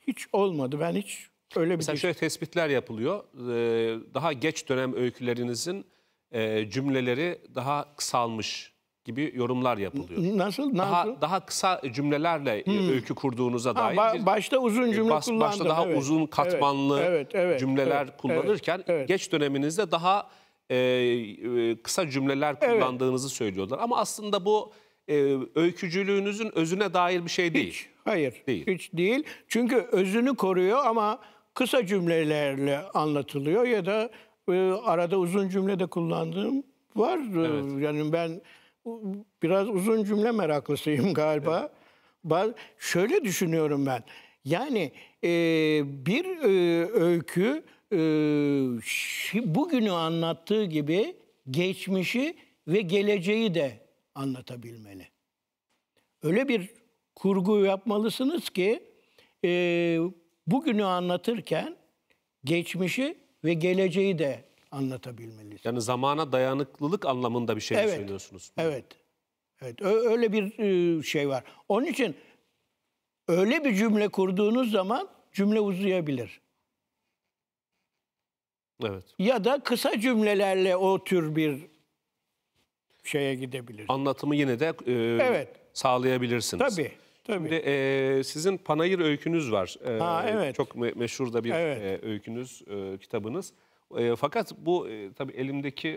hiç olmadı. Ben hiç öyle bir Mesela şöyle tespitler
yapılıyor. Ee, daha geç dönem öykülerinizin e, cümleleri daha kısalmış gibi yorumlar yapılıyor. Nasıl? nasıl? Daha, daha kısa cümlelerle e, hmm. öykü kurduğunuza dair. Ha, ba başta uzun e, cümle bas, kullandım. Başta daha evet. uzun katmanlı evet, evet, evet, cümleler evet, kullanırken evet, evet. geç döneminizde daha e, e, kısa cümleler kullandığınızı söylüyorlar. Ama aslında bu e, öykücülüğünüzün özüne dair bir şey değil. Hiç,
hayır. Değil. Hiç değil. Çünkü özünü koruyor ama kısa cümlelerle anlatılıyor ya da e, arada uzun cümle de kullandığım var. E, evet. Yani ben biraz uzun cümle meraklısıyım [laughs] galiba. Evet. şöyle düşünüyorum ben. Yani e, bir e, öykü e, bugünü anlattığı gibi geçmişi ve geleceği de anlatabilmeli. Öyle bir kurgu yapmalısınız ki e, bugünü anlatırken geçmişi ve geleceği de anlatabilmelisiniz.
Yani zamana dayanıklılık anlamında bir şey evet,
söylüyorsunuz. Evet. Evet. Öyle bir e, şey var. Onun için öyle bir cümle kurduğunuz zaman cümle uzayabilir. Evet. Ya da kısa cümlelerle o tür bir şeye gidebilir.
Anlatımı yine de e, evet. sağlayabilirsiniz. Tabii. Tabii. Şimdi e, sizin Panayır öykünüz var. E, ha, evet. Çok me meşhur da bir evet. e, öykünüz, e, kitabınız. E, fakat bu e, tabii elimdeki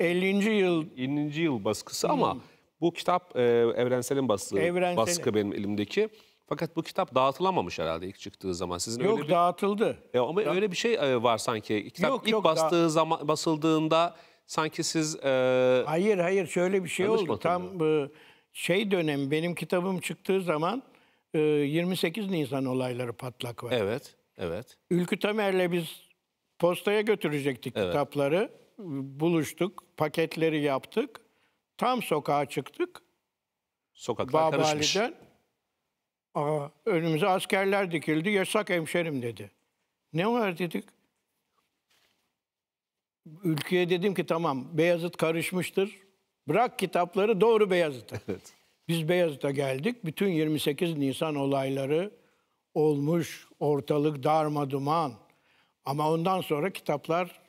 e, 50. yıl
50. yıl baskısı hmm. ama bu kitap e, Evrensel'in baskı, Evrensel. baskı benim elimdeki. Fakat bu kitap dağıtılamamış herhalde ilk çıktığı zaman. Sizin yok öyle bir... dağıtıldı. E, ama da... öyle bir şey e, var sanki. Kitap yok, ilk yok, bastığı da... zaman basıldığında sanki siz e...
Hayır hayır şöyle bir şey oldu. Tam e, şey dönem benim kitabım çıktığı zaman e, 28 Nisan olayları patlak var.
Evet. Evet.
Ülkü Tamer'le biz postaya götürecektik evet. kitapları. Buluştuk, paketleri yaptık. Tam sokağa çıktık.
Sokaklar Babali'den. karışmış.
Aa, önümüze askerler dikildi, yasak hemşerim dedi. Ne var dedik? Ülkeye dedim ki tamam Beyazıt karışmıştır. Bırak kitapları doğru Beyazıt'a. [laughs] Evet. Biz Beyazıt'a geldik. Bütün 28 Nisan olayları olmuş. Ortalık darma duman. Ama ondan sonra kitaplar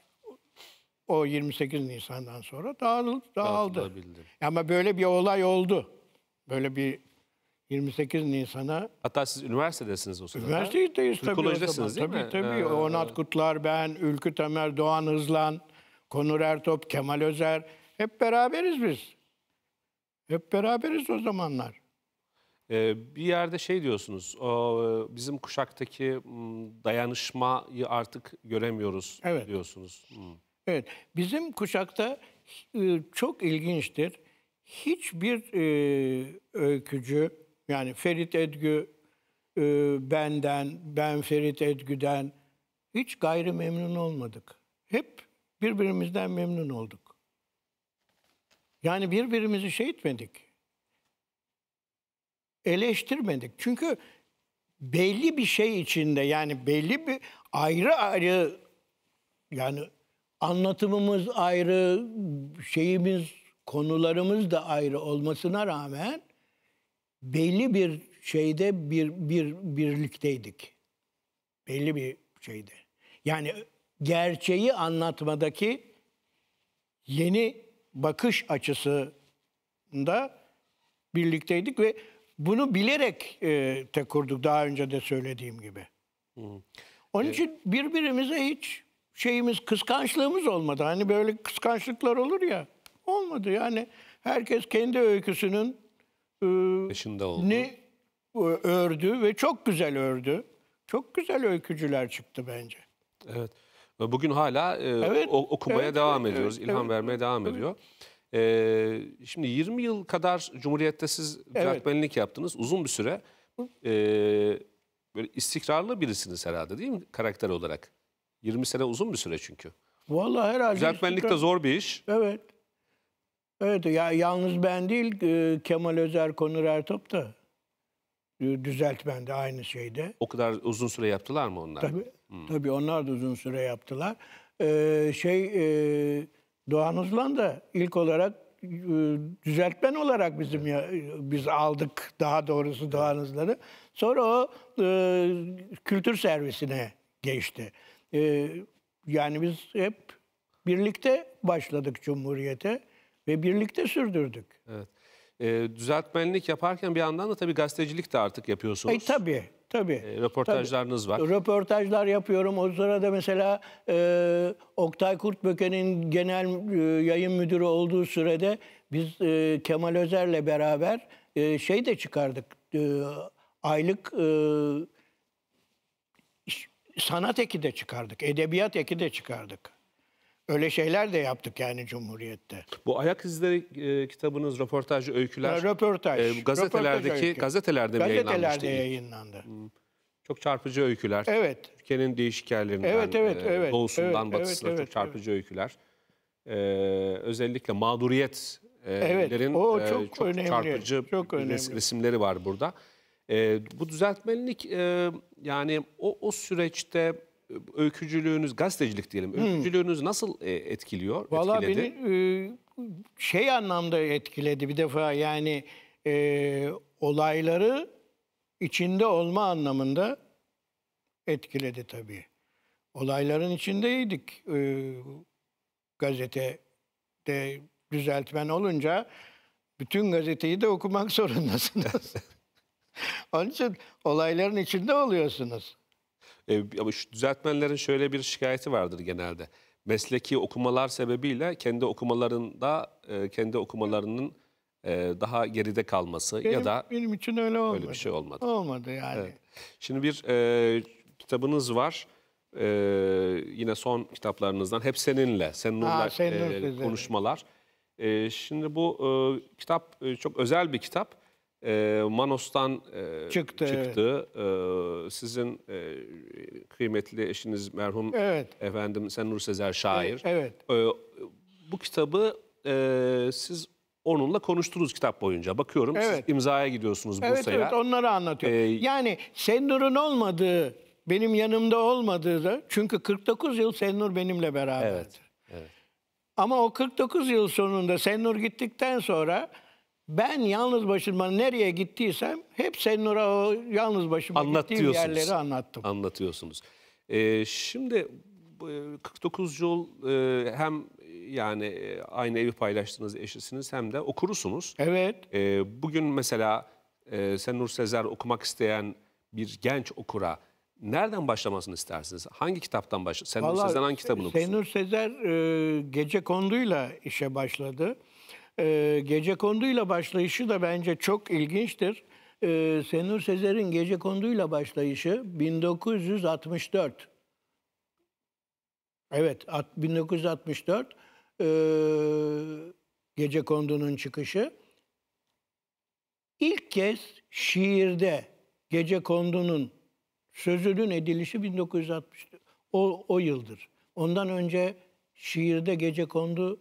o 28 Nisan'dan sonra dağıldı. dağıldı. Ama böyle bir olay oldu. Böyle bir 28 Nisan'a... Hatta
siz üniversitedesiniz o sırada. Üniversitedeyiz tabii. Psikolojidesiniz değil tabii, mi? Tabii tabii. Ee, Onat
Kutlar, ben, Ülkü Temer, Doğan Hızlan, Konur Ertop, Kemal Özer. Hep beraberiz biz. Hep beraberiz o zamanlar.
Ee, bir yerde şey diyorsunuz, o, e, bizim kuşaktaki hmm, dayanışmayı artık göremiyoruz evet. diyorsunuz. Hmm.
Evet, bizim kuşakta e, çok ilginçtir. Hiçbir e, öykücü, yani Ferit Edgü e, benden, ben Ferit Edgü'den hiç gayri memnun olmadık. Hep birbirimizden memnun olduk. Yani birbirimizi şey etmedik. Eleştirmedik. Çünkü belli bir şey içinde yani belli bir ayrı ayrı yani anlatımımız ayrı, şeyimiz, konularımız da ayrı olmasına rağmen belli bir şeyde bir, bir birlikteydik. Belli bir şeyde. Yani gerçeği anlatmadaki yeni bakış açısında birlikteydik ve bunu bilerek e, te kurduk daha önce de söylediğim gibi. Hı. Onun evet. için birbirimize hiç şeyimiz kıskançlığımız olmadı. Hani böyle kıskançlıklar olur ya. Olmadı yani herkes kendi öyküsünün ee, Yaşında oldu. ni e, ördü ve çok güzel ördü. Çok güzel öykücüler çıktı bence.
Evet. Ve bugün hala e, Evet, okumaya evet, devam evet, ediyoruz, evet, ilham evet. vermeye devam ediyor. E, şimdi 20 yıl kadar Cumhuriyet'te siz öğretmenlik yaptınız. Uzun bir süre e, böyle istikrarlı birisiniz herhalde değil mi karakter olarak? 20 sene uzun bir süre çünkü.
Vallahi herhalde. Düzeltmenlik de zor bir iş. Evet. Evet ya yalnız ben değil e, Kemal Özer Konur Ertop da e, düzeltmen de aynı şeyde.
O kadar uzun süre yaptılar mı onlar? Tabii, hmm.
tabii onlar da uzun süre yaptılar. Ee, şey e, Doğan Uzlan da ilk olarak e, düzeltmen olarak bizim ya, biz aldık daha doğrusu Doğan Uzlan'ı. Sonra o e, kültür servisine geçti. E, yani biz hep birlikte başladık Cumhuriyet'e ve birlikte sürdürdük.
Evet. E, düzeltmenlik yaparken bir yandan da tabii gazetecilik de artık yapıyorsunuz. E,
tabii. Tabii. E,
röportajlarınız tabii. var.
Röportajlar yapıyorum. O sırada mesela e, Oktay Kurtböke'nin genel e, yayın müdürü olduğu sürede biz e, Kemal Özer'le beraber e, şey de çıkardık. E, aylık e, sanat eki de çıkardık. Edebiyat eki de çıkardık. Öyle şeyler de yaptık yani Cumhuriyet'te.
Bu ayak izleri e, kitabınız röportaj, öyküler. Ya, röportaj. E, gazetelerdeki röportaj gazetelerde mi yayınlanmıştı? Gazetelerde yayınlandı. Hmm. Çok çarpıcı öyküler. Evet. Türkiye'nin değişik yerlerinden, evet, e, evet, e, evet, doğusundan evet, batısına evet, çok çarpıcı evet. öyküler. E, özellikle mağduriyet e, Evet, o e, çok, e, çok önemli, çarpıcı çok önemli. resimleri var burada. E, bu düzeltmelilik e, yani o, o süreçte e, öykücülüğünüz, gazetecilik diyelim, hmm. öykücülüğünüz nasıl e, etkiliyor? Valla beni
e, şey anlamda etkiledi bir defa yani e, olayları içinde olma anlamında etkiledi tabii. Olayların içindeydik e, gazetede düzeltmen olunca bütün gazeteyi de okumak [laughs] zorundasınız. [laughs] Onun için olayların içinde oluyorsunuz.
Ee, ama şu düzeltmenlerin şöyle bir şikayeti vardır genelde. Mesleki okumalar sebebiyle kendi okumalarında e, kendi okumalarının e, daha geride kalması benim, ya da
benim için öyle olmadı. Öyle bir şey olmadı. Olmadı yani.
Evet. Şimdi bir e, kitabınız var. E, yine son kitaplarınızdan hep seninle. Sen e, konuşmalar. E, şimdi bu e, kitap e, çok özel bir kitap. E, Manos'tan e, çıktı. çıktı. E, sizin e, kıymetli eşiniz merhum evet. efendim Senur Sezer şair. E, evet. E, bu kitabı e, siz onunla konuştunuz kitap boyunca. Bakıyorum evet. siz imzaya gidiyorsunuz evet, Bursa'ya. Evet onları anlatıyorum.
Ee, yani Senur'un olmadığı, benim yanımda olmadığı da çünkü 49 yıl Senur benimle beraberdi. Evet, evet. Ama o 49 yıl sonunda Senur gittikten sonra ben yalnız başıma nereye gittiysem hep Senur'a o yalnız başıma gittiğim yerleri anlattım.
Anlatıyorsunuz. Ee, şimdi 49 e, yol e, hem yani e, aynı evi paylaştığınız eşisiniz hem de okurusunuz. Evet. E, bugün mesela e, Senur Sezer okumak isteyen bir genç okura nereden başlamasını istersiniz? Hangi kitaptan başlasın? Senur Sezer hangi kitabını okusun?
Senur Sezer e, gece konduyla işe başladı. E, gece konduyla başlayışı da bence çok ilginçtir. E, Senur Sezer'in gece konduyla başlayışı 1964. Evet, 1964 e, ee, gece kondunun çıkışı. İlk kez şiirde gece kondunun sözünün edilişi 1960 o, o yıldır. Ondan önce şiirde gece kondu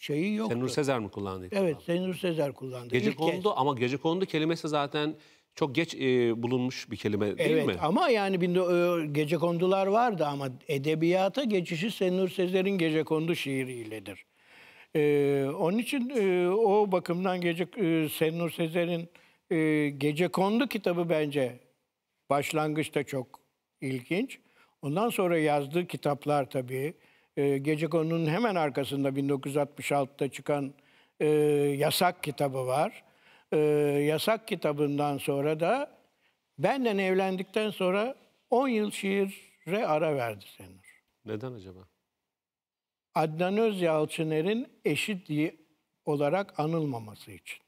şeyi yoktu.
Senur Sezer mi kullandı?
Evet, Senur Sezer kullandı. Gece kondu
ama gece kondu kelimesi zaten çok geç e, bulunmuş bir kelime değil evet, mi? Evet
ama yani bin, e, gece kondular vardı ama edebiyata geçişi Senur Sezer'in gece kondu şiiriyledir. E, onun için e, o bakımdan gece e, Senur Sezer'in e, gece kondu kitabı bence başlangıçta çok ilginç. Ondan sonra yazdığı kitaplar tabii e, ee, Gecekondu'nun hemen arkasında 1966'da çıkan e, Yasak kitabı var. E, yasak kitabından sonra da benden evlendikten sonra 10 yıl şiire ara verdi Senur. Neden acaba? Adnan Öz Yalçıner'in diye olarak anılmaması için.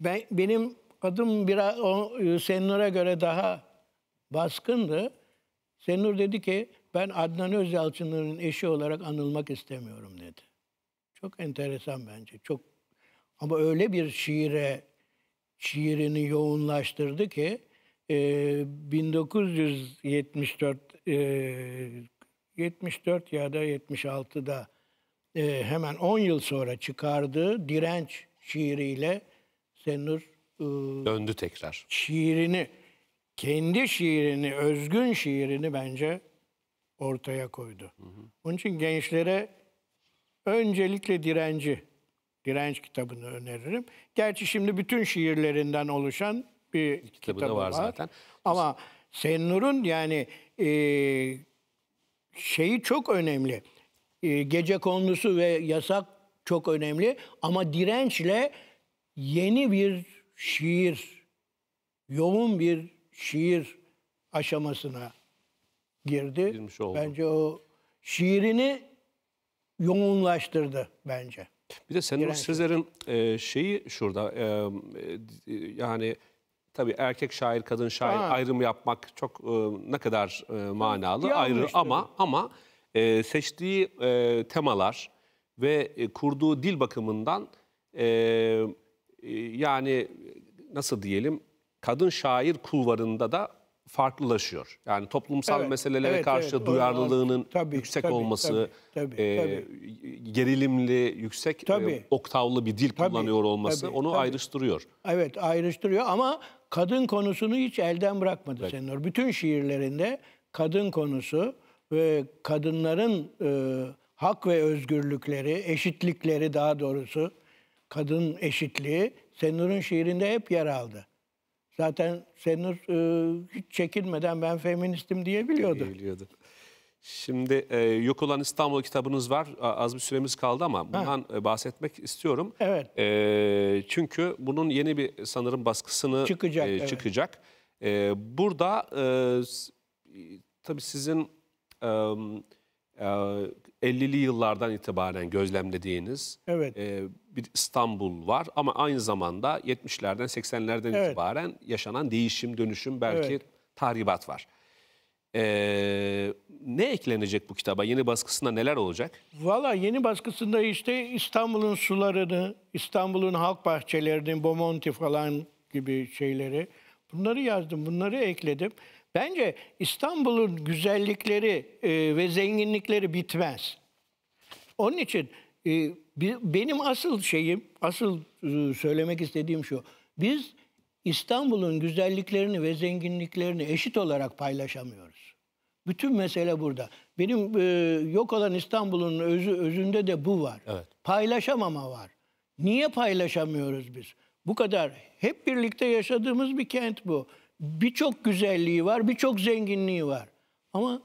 Ben, benim adım biraz o, e, Senur'a göre daha baskındı. Senur dedi ki ben Adnan Özyalçınların eşi olarak anılmak istemiyorum dedi. Çok enteresan bence. Çok ama öyle bir şiire şiirini yoğunlaştırdı ki e, 1974 e, 74 ya da 76'da e, hemen 10 yıl sonra çıkardığı Direnç şiiriyle Senur e,
döndü tekrar.
Şiirini kendi şiirini, özgün şiirini bence ortaya koydu. Hı hı. Onun için gençlere öncelikle direnci, direnç kitabını öneririm. Gerçi şimdi bütün şiirlerinden oluşan bir kitabı, var, var zaten. Ama Senur'un yani e, şeyi çok önemli. E, gece konusu ve yasak çok önemli ama dirençle yeni bir şiir, yoğun bir şiir aşamasına girdi. Girmiş oldu. Bence o şiirini yoğunlaştırdı bence.
Bir de Senur şey. Sezer'in e, şeyi şurada e, e, yani tabii erkek şair kadın şair ha. ayrımı yapmak çok ne kadar e, manalı ayrı ama ama seçtiği temalar ve kurduğu dil bakımından yani nasıl diyelim kadın şair kulvarında da farklılaşıyor. Yani toplumsal evet, meselelere evet, karşı evet, duyarlılığının
tabii, yüksek tabii, olması,
tabii, tabii, e, tabii. gerilimli, yüksek e, tabii, e, oktavlı bir dil tabii, kullanıyor olması tabii, onu tabii. ayrıştırıyor.
Evet ayrıştırıyor ama kadın konusunu hiç elden bırakmadı evet. Senor. Bütün şiirlerinde kadın konusu ve kadınların e, hak ve özgürlükleri, eşitlikleri daha doğrusu kadın eşitliği Senur'un şiirinde hep yer aldı. Zaten Senur e, hiç çekinmeden ben feministim diyebiliyordu.
Diyebiliyordu. Şimdi e, Yok Olan İstanbul kitabınız var. Az bir süremiz kaldı ama bundan ha. E, bahsetmek istiyorum. Evet. E, çünkü bunun yeni bir sanırım baskısını e, çıkacak. E, evet. E, burada e, tabii sizin e, e, 50'li yıllardan itibaren gözlemlediğiniz evet. e, bir İstanbul var ama aynı zamanda 70'lerden 80'lerden Evet. itibaren yaşanan değişim, dönüşüm belki Evet. tahribat var. Ee, ne eklenecek bu kitaba? Yeni baskısında neler olacak?
Valla yeni baskısında işte İstanbul'un sularını, İstanbul'un halk bahçelerini, Bomonti falan gibi şeyleri bunları yazdım, bunları ekledim. Bence İstanbul'un güzellikleri e, ve zenginlikleri bitmez. Onun için e, benim asıl şeyim, asıl e, söylemek istediğim şu. Biz İstanbul'un güzelliklerini ve zenginliklerini eşit olarak paylaşamıyoruz. Bütün mesele burada. Benim e, yok olan İstanbul'un özü özünde de bu var. Evet. Paylaşamama var. Niye paylaşamıyoruz biz? Bu kadar hep birlikte yaşadığımız bir kent bu. Birçok güzelliği var, birçok zenginliği var. Ama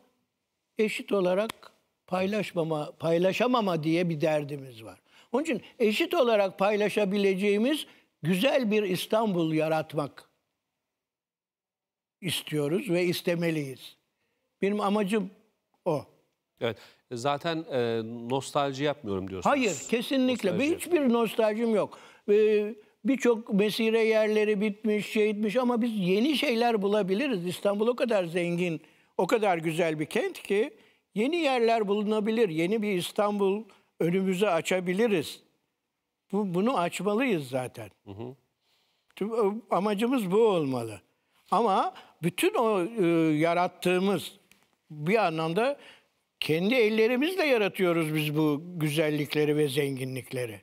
eşit olarak paylaşmama, paylaşamama diye bir derdimiz var. Onun için eşit olarak paylaşabileceğimiz güzel bir İstanbul yaratmak istiyoruz ve istemeliyiz. Benim amacım o.
Evet. Zaten e, nostalji yapmıyorum diyorsunuz. Hayır, kesinlikle. Nostalji. Ve
hiçbir nostaljim yok. Ee, Birçok mesire yerleri bitmiş, şey etmiş ama biz yeni şeyler bulabiliriz. İstanbul o kadar zengin, o kadar güzel bir kent ki Yeni yerler bulunabilir. Yeni bir İstanbul önümüze açabiliriz. Bu, bunu açmalıyız zaten. Hı hı. amacımız bu olmalı. Ama bütün o e, yarattığımız bir anlamda kendi ellerimizle yaratıyoruz biz bu güzellikleri ve zenginlikleri.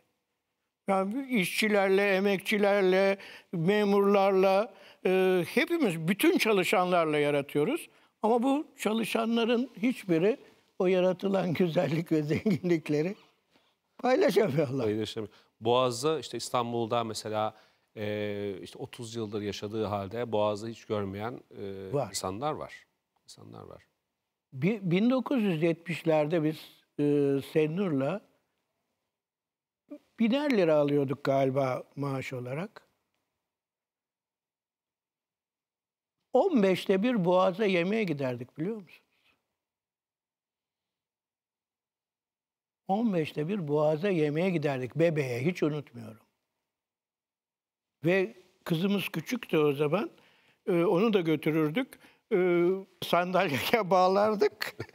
Yani işçilerle, emekçilerle, memurlarla, e, hepimiz bütün çalışanlarla yaratıyoruz. Ama bu çalışanların hiçbiri o yaratılan [laughs] güzellik ve zenginlikleri paylaşamıyorlar. Paylaşamıyor.
Boğaz'ı işte İstanbul'da mesela e, işte 30 yıldır yaşadığı halde Boğaz'ı hiç görmeyen e, var. insanlar var. İnsanlar var.
1970'lerde biz e, Senur'la biner lira alıyorduk galiba maaş olarak. 15'te bir boğaza yemeğe giderdik biliyor musunuz? 15'te bir boğaza yemeğe giderdik bebeğe hiç unutmuyorum. Ve kızımız küçüktü o zaman. Ee, onu da götürürdük. Ee, sandalyeye [laughs] bağlardık. [laughs]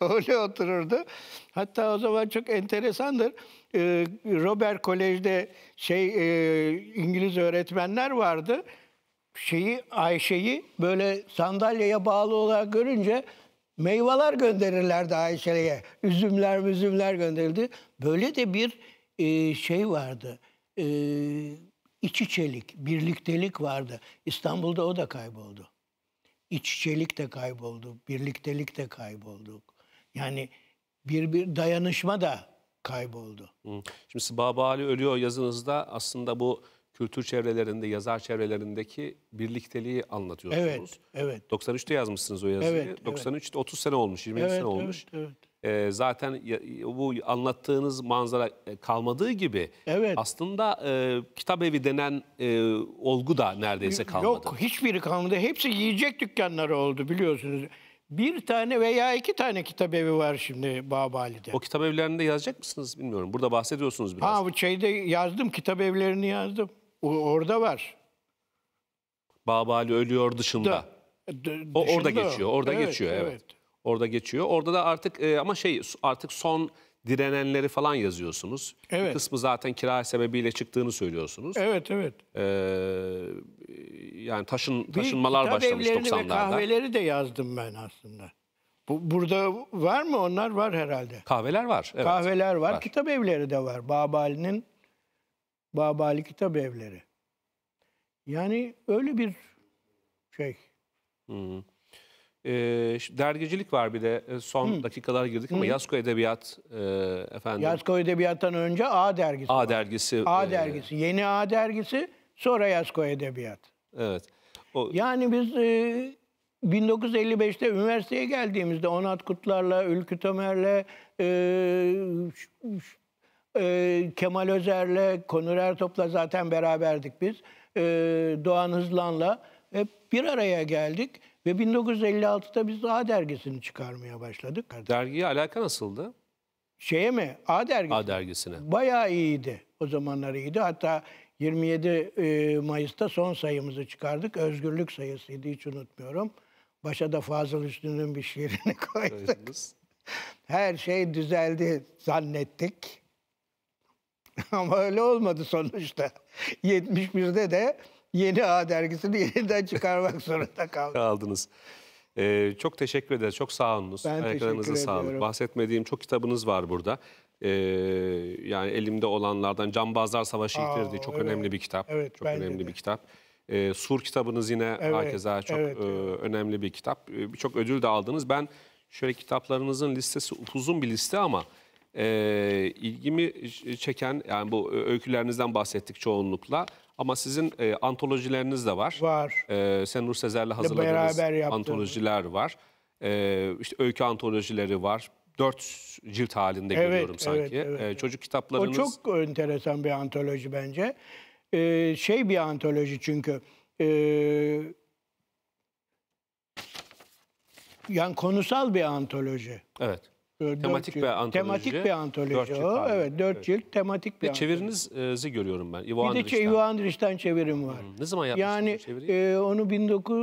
Öyle otururdu. Hatta o zaman çok enteresandır. Ee, Robert Kolej'de şey e, İngiliz öğretmenler vardı şeyi Ayşe'yi böyle sandalyeye bağlı olarak görünce meyveler gönderirlerdi Ayşe'ye. Üzümler müzümler gönderildi. Böyle de bir e, şey vardı. E, iç içelik, birliktelik vardı. İstanbul'da o da kayboldu. İç içelik de kayboldu, birliktelik de kayboldu. Yani bir, bir dayanışma da kayboldu.
Şimdi Sıbaba Ali ölüyor yazınızda aslında bu kültür çevrelerinde, yazar çevrelerindeki birlikteliği anlatıyorsunuz. Evet, evet. 93'te yazmışsınız o yazıyı. Evet, 93'te evet. 30 sene olmuş, 20 evet, sene olmuş. Evet, evet. Ee, zaten bu anlattığınız manzara e, kalmadığı gibi evet. aslında e, kitap evi denen e, olgu da neredeyse kalmadı. Yok
hiçbiri kalmadı. Hepsi yiyecek dükkanları oldu biliyorsunuz. Bir tane veya iki tane kitap evi var şimdi Babali'de.
O kitap evlerinde yazacak mısınız bilmiyorum. Burada bahsediyorsunuz biraz.
Ha bu şeyde yazdım kitap evlerini yazdım. O, orada var.
Babali ölüyor dışında. Da,
d- o orada geçiyor. Orada evet, geçiyor evet. evet.
Orada geçiyor. Orada da artık e, ama şey artık son direnenleri falan yazıyorsunuz. Evet. Bir kısmı zaten kira sebebiyle çıktığını söylüyorsunuz. Evet, evet. Ee, yani taşın taşınmalar bir başlamış 90'larda. Ve kahveleri
de yazdım ben aslında. Bu, burada var mı onlar? Var herhalde.
Kahveler var. Evet. Kahveler var. var.
Kitap evleri de var. Babali'nin Babali Kitap Evleri. Yani öyle bir şey.
Hı hı. E, dergicilik var bir de ee, son Hı. dakikalara girdik ama Hı. Yasko Edebiyat e, efendim. Yasko
Edebiyat'tan önce A dergisi.
A var. dergisi. A e,
dergisi. Yeni A dergisi sonra Yasko Edebiyat. Evet. O... Yani biz e, 1955'te üniversiteye geldiğimizde Onat Kutlar'la, Ülkü Tömer'le e, e, Kemal Özer'le, Konur Ertop'la zaten beraberdik biz. E, Doğan Hızlan'la hep bir araya geldik. Ve 1956'da biz A dergisini çıkarmaya başladık.
Dergiye alaka nasıldı? Şeye mi? A dergisi. A dergisine.
Bayağı iyiydi. O zamanlar iyiydi. Hatta 27 e, Mayıs'ta son sayımızı çıkardık. Özgürlük sayısıydı hiç unutmuyorum. Başa da Fazıl Üstü'nün bir şiirini [laughs] koyduk. Her şey düzeldi zannettik. [laughs] Ama öyle olmadı sonuçta. 71'de [laughs] de Yeni A dergisini [laughs] yeniden çıkarmak zorunda
kaldı. Aldınız. Ee, çok teşekkür ederiz. Çok sağ olunuz. Ben Ayaklarınıza sağlık. Bahsetmediğim çok kitabınız var burada. Ee, yani elimde olanlardan Cambazlar Savaşı yitirdi. Çok evet. önemli bir kitap. Evet, çok önemli de. bir kitap. Ee, Sur kitabınız yine evet, herkese çok evet, e, önemli bir kitap. Ee, birçok ödül de aldınız. Ben şöyle kitaplarınızın listesi uzun bir liste ama e, ilgimi çeken yani bu öykülerinizden bahsettik çoğunlukla. Ama sizin e, antolojileriniz de var. Var. E, Senur Sezer'le hazırladığınız antolojiler var. E, işte öykü antolojileri var. Dört cilt halinde evet, görüyorum sanki. Evet, evet, e, çocuk kitaplarınız... O
çok enteresan bir antoloji bence. E, şey bir antoloji çünkü... E, yani konusal bir antoloji. Evet. Tematik bir antoloji. Tematik bir antoloji dört cilt o. Abi. Evet, dört evet. cilt tematik bir, bir
Çevirinizi görüyorum ben. Ivo bir Andriç'ten. de
Ivo Andriç'ten çevirim var. Hmm. Ne zaman yapmışsınız yani, e, onu 19 e,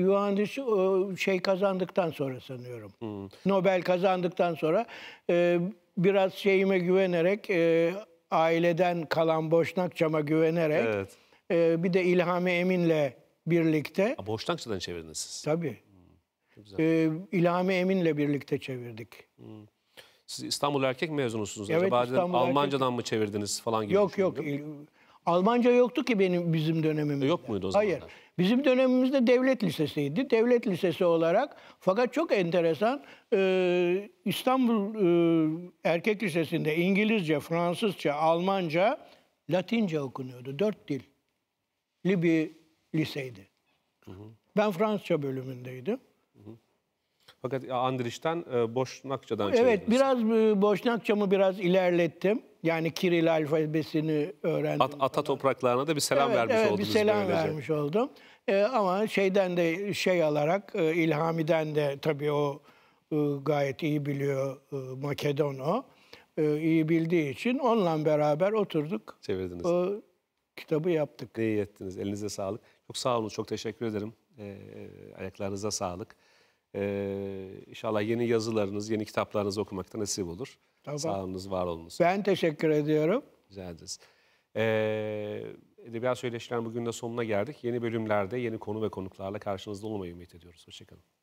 Ivo Andriç e, şey kazandıktan sonra sanıyorum. Hmm. Nobel kazandıktan sonra e, biraz şeyime güvenerek e, aileden kalan Boşnakçama güvenerek evet. e, bir de İlhami Emin'le birlikte.
Boşnakça'dan çevirdiniz siz.
Tabii e, İlhami Emin'le birlikte çevirdik.
Hmm. Siz İstanbul Erkek mezunusunuz. Evet, Acaba İstanbul Almancadan erkek... mı çevirdiniz falan gibi Yok
yok. Almanca yoktu ki benim bizim dönemimizde. Yok muydu o zaman? Hayır. Bizim dönemimizde devlet lisesiydi. Devlet lisesi olarak fakat çok enteresan e, İstanbul e, Erkek Lisesi'nde İngilizce, Fransızca, Almanca, Latince okunuyordu. Dört dilli bir liseydi. Hı hı. Ben Fransızca bölümündeydim. Fakat
Andriş'ten e, Boşnakça'dan çevirdiniz. Evet,
biraz e, Boşnakçamı biraz ilerlettim. Yani Kiril alfabesini öğrendim.
At, ata topraklarına da bir selam evet, vermiş evet, oldunuz. Evet, bir selam böylece. vermiş
oldum. Ee, ama şeyden de şey alarak, e, İlhami'den de tabii o gayet iyi biliyor Makedonu o. iyi bildiği için onunla beraber oturduk.
Çevirdiniz. O kitabı yaptık. İyi ettiniz. Elinize sağlık. Çok sağ olun. Çok teşekkür ederim. E, ayaklarınıza sağlık. Ee, inşallah yeni yazılarınız, yeni kitaplarınız okumakta nasip olur.
Tamam. Sağolunuz, var olunuz. Ben teşekkür ediyorum.
Rica ederiz. Ee, Edebiyat Söyleşiler bugün de sonuna geldik. Yeni bölümlerde yeni konu ve konuklarla karşınızda olmayı ümit ediyoruz. Hoşçakalın.